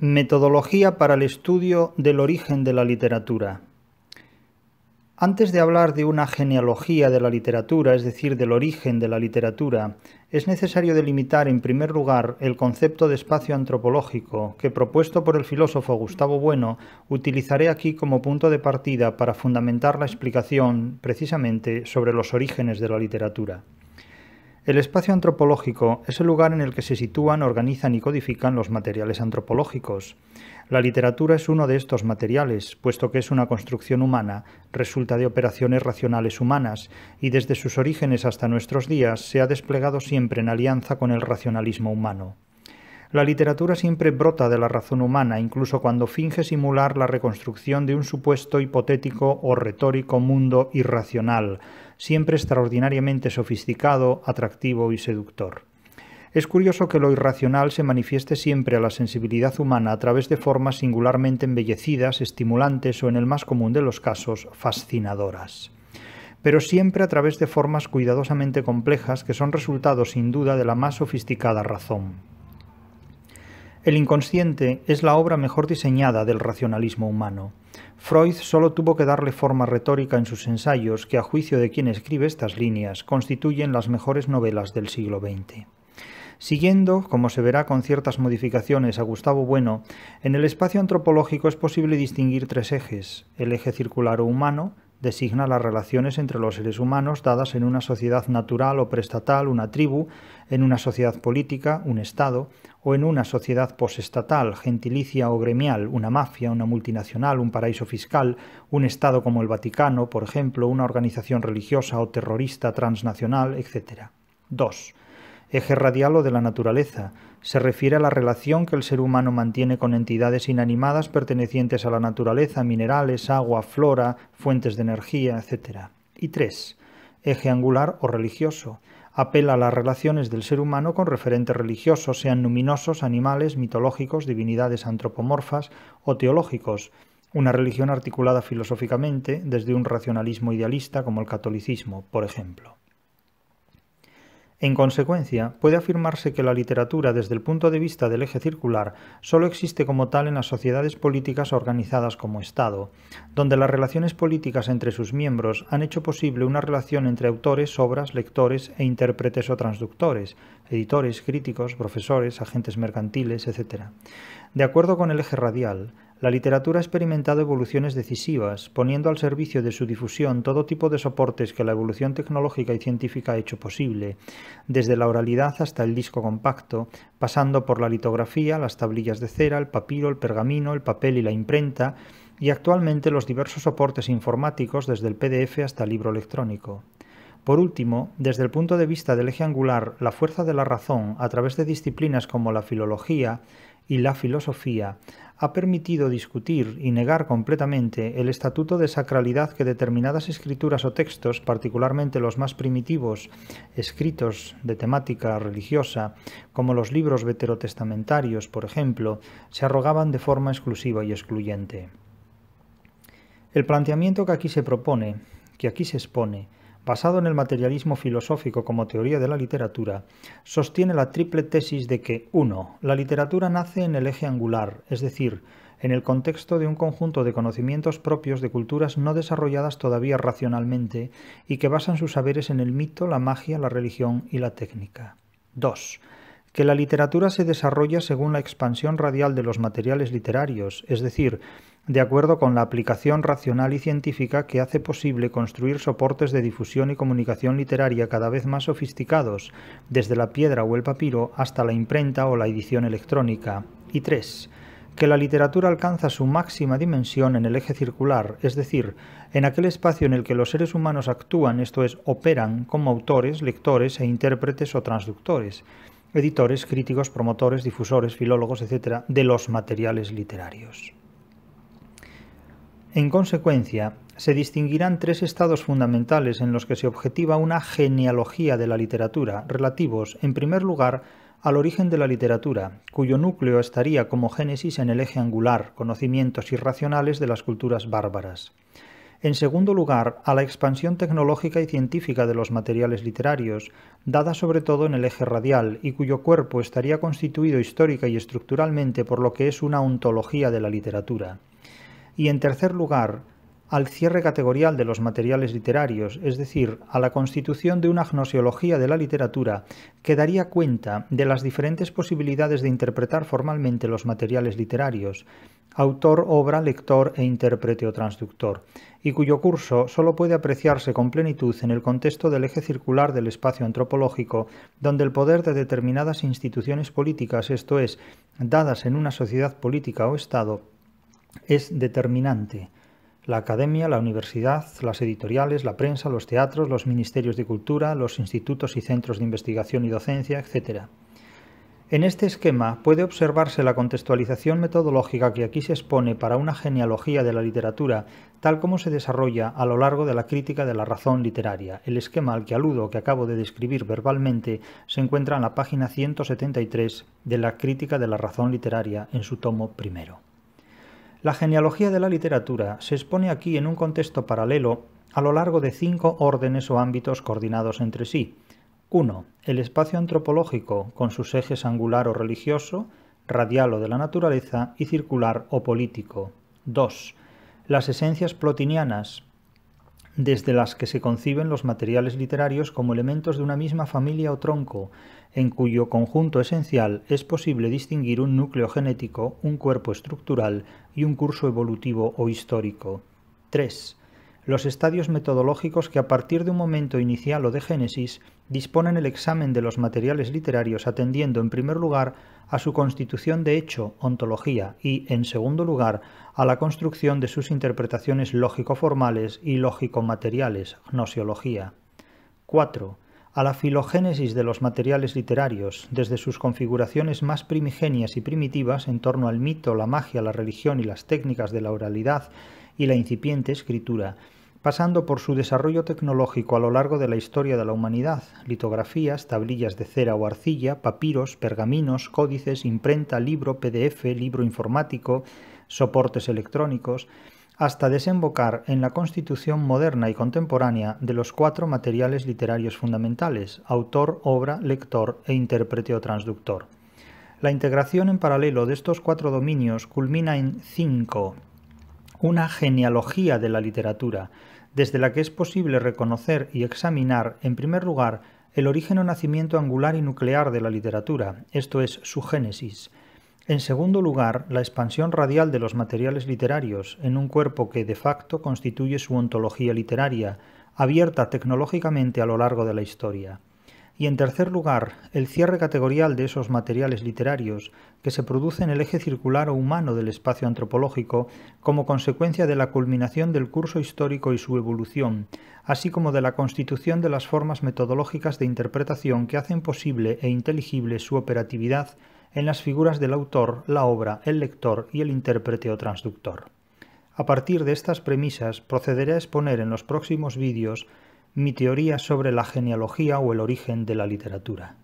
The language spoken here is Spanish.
Metodología para el estudio del origen de la literatura. Antes de hablar de una genealogía de la literatura, es decir, del origen de la literatura, es necesario delimitar en primer lugar el concepto de espacio antropológico que, propuesto por el filósofo Gustavo Bueno, utilizaré aquí como punto de partida para fundamentar la explicación, precisamente, sobre los orígenes de la literatura. El espacio antropológico es el lugar en el que se sitúan, organizan y codifican los materiales antropológicos. La literatura es uno de estos materiales, puesto que es una construcción humana, resulta de operaciones racionales humanas, y desde sus orígenes hasta nuestros días se ha desplegado siempre en alianza con el racionalismo humano. La literatura siempre brota de la razón humana, incluso cuando finge simular la reconstrucción de un supuesto hipotético o retórico mundo irracional, siempre extraordinariamente sofisticado, atractivo y seductor. Es curioso que lo irracional se manifieste siempre a la sensibilidad humana a través de formas singularmente embellecidas, estimulantes o, en el más común de los casos, fascinadoras pero siempre a través de formas cuidadosamente complejas que son resultado sin duda de la más sofisticada razón. El inconsciente es la obra mejor diseñada del racionalismo humano. Freud solo tuvo que darle forma retórica en sus ensayos que, a juicio de quien escribe estas líneas, constituyen las mejores novelas del siglo XX. Siguiendo, como se verá con ciertas modificaciones, a Gustavo Bueno, en el espacio antropológico es posible distinguir tres ejes, el eje circular o humano, designa las relaciones entre los seres humanos dadas en una sociedad natural o prestatal, una tribu, en una sociedad política, un Estado, o en una sociedad posestatal, gentilicia o gremial, una mafia, una multinacional, un paraíso fiscal, un Estado como el Vaticano, por ejemplo, una organización religiosa o terrorista transnacional, etc. 2 eje radial o de la naturaleza. Se refiere a la relación que el ser humano mantiene con entidades inanimadas pertenecientes a la naturaleza, minerales, agua, flora, fuentes de energía, etc. Y 3. Eje angular o religioso. Apela a las relaciones del ser humano con referentes religiosos, sean luminosos, animales, mitológicos, divinidades antropomorfas o teológicos, una religión articulada filosóficamente desde un racionalismo idealista como el catolicismo, por ejemplo. En consecuencia, puede afirmarse que la literatura desde el punto de vista del eje circular solo existe como tal en las sociedades políticas organizadas como Estado, donde las relaciones políticas entre sus miembros han hecho posible una relación entre autores, obras, lectores e intérpretes o transductores, editores, críticos, profesores, agentes mercantiles, etc. De acuerdo con el eje radial, la literatura ha experimentado evoluciones decisivas, poniendo al servicio de su difusión todo tipo de soportes que la evolución tecnológica y científica ha hecho posible, desde la oralidad hasta el disco compacto, pasando por la litografía, las tablillas de cera, el papiro, el pergamino, el papel y la imprenta, y actualmente los diversos soportes informáticos desde el PDF hasta el libro electrónico. Por último, desde el punto de vista del eje angular, la fuerza de la razón, a través de disciplinas como la filología y la filosofía, ha permitido discutir y negar completamente el estatuto de sacralidad que determinadas escrituras o textos, particularmente los más primitivos, escritos de temática religiosa, como los libros veterotestamentarios, por ejemplo, se arrogaban de forma exclusiva y excluyente. El planteamiento que aquí se propone, que aquí se expone, basado en el materialismo filosófico como teoría de la literatura, sostiene la triple tesis de que 1. La literatura nace en el eje angular, es decir, en el contexto de un conjunto de conocimientos propios de culturas no desarrolladas todavía racionalmente y que basan sus saberes en el mito, la magia, la religión y la técnica. 2. Que la literatura se desarrolla según la expansión radial de los materiales literarios, es decir, de acuerdo con la aplicación racional y científica que hace posible construir soportes de difusión y comunicación literaria cada vez más sofisticados, desde la piedra o el papiro hasta la imprenta o la edición electrónica. Y tres, que la literatura alcanza su máxima dimensión en el eje circular, es decir, en aquel espacio en el que los seres humanos actúan, esto es, operan como autores, lectores e intérpretes o transductores, editores, críticos, promotores, difusores, filólogos, etc., de los materiales literarios. En consecuencia, se distinguirán tres estados fundamentales en los que se objetiva una genealogía de la literatura, relativos, en primer lugar, al origen de la literatura, cuyo núcleo estaría como génesis en el eje angular, conocimientos irracionales de las culturas bárbaras. En segundo lugar, a la expansión tecnológica y científica de los materiales literarios, dada sobre todo en el eje radial, y cuyo cuerpo estaría constituido histórica y estructuralmente por lo que es una ontología de la literatura y, en tercer lugar, al cierre categorial de los materiales literarios, es decir, a la constitución de una gnosiología de la literatura que daría cuenta de las diferentes posibilidades de interpretar formalmente los materiales literarios, autor, obra, lector e intérprete o transductor, y cuyo curso solo puede apreciarse con plenitud en el contexto del eje circular del espacio antropológico, donde el poder de determinadas instituciones políticas, esto es, dadas en una sociedad política o Estado, es determinante. La academia, la universidad, las editoriales, la prensa, los teatros, los ministerios de cultura, los institutos y centros de investigación y docencia, etc. En este esquema puede observarse la contextualización metodológica que aquí se expone para una genealogía de la literatura, tal como se desarrolla a lo largo de la crítica de la razón literaria. El esquema al que aludo, que acabo de describir verbalmente, se encuentra en la página 173 de la crítica de la razón literaria en su tomo primero. La genealogía de la literatura se expone aquí en un contexto paralelo a lo largo de cinco órdenes o ámbitos coordinados entre sí. 1. El espacio antropológico, con sus ejes angular o religioso, radial o de la naturaleza y circular o político. 2. Las esencias plotinianas, desde las que se conciben los materiales literarios como elementos de una misma familia o tronco, en cuyo conjunto esencial es posible distinguir un núcleo genético, un cuerpo estructural y un curso evolutivo o histórico. 3. Los estadios metodológicos que a partir de un momento inicial o de génesis disponen el examen de los materiales literarios atendiendo en primer lugar a su constitución de hecho, ontología, y en segundo lugar a la construcción de sus interpretaciones lógico-formales y lógico-materiales, gnosiología. 4. A la filogénesis de los materiales literarios, desde sus configuraciones más primigenias y primitivas en torno al mito, la magia, la religión y las técnicas de la oralidad y la incipiente escritura, pasando por su desarrollo tecnológico a lo largo de la historia de la humanidad, litografías, tablillas de cera o arcilla, papiros, pergaminos, códices, imprenta, libro, PDF, libro informático, soportes electrónicos, hasta desembocar en la constitución moderna y contemporánea de los cuatro materiales literarios fundamentales, autor, obra, lector e intérprete o transductor. La integración en paralelo de estos cuatro dominios culmina en cinco, una genealogía de la literatura, desde la que es posible reconocer y examinar, en primer lugar, el origen o nacimiento angular y nuclear de la literatura, esto es su génesis, en segundo lugar, la expansión radial de los materiales literarios en un cuerpo que de facto constituye su ontología literaria, abierta tecnológicamente a lo largo de la historia. Y en tercer lugar, el cierre categorial de esos materiales literarios que se produce en el eje circular o humano del espacio antropológico como consecuencia de la culminación del curso histórico y su evolución, así como de la constitución de las formas metodológicas de interpretación que hacen posible e inteligible su operatividad en las figuras del autor, la obra, el lector y el intérprete o transductor. A partir de estas premisas procederé a exponer en los próximos vídeos mi teoría sobre la genealogía o el origen de la literatura.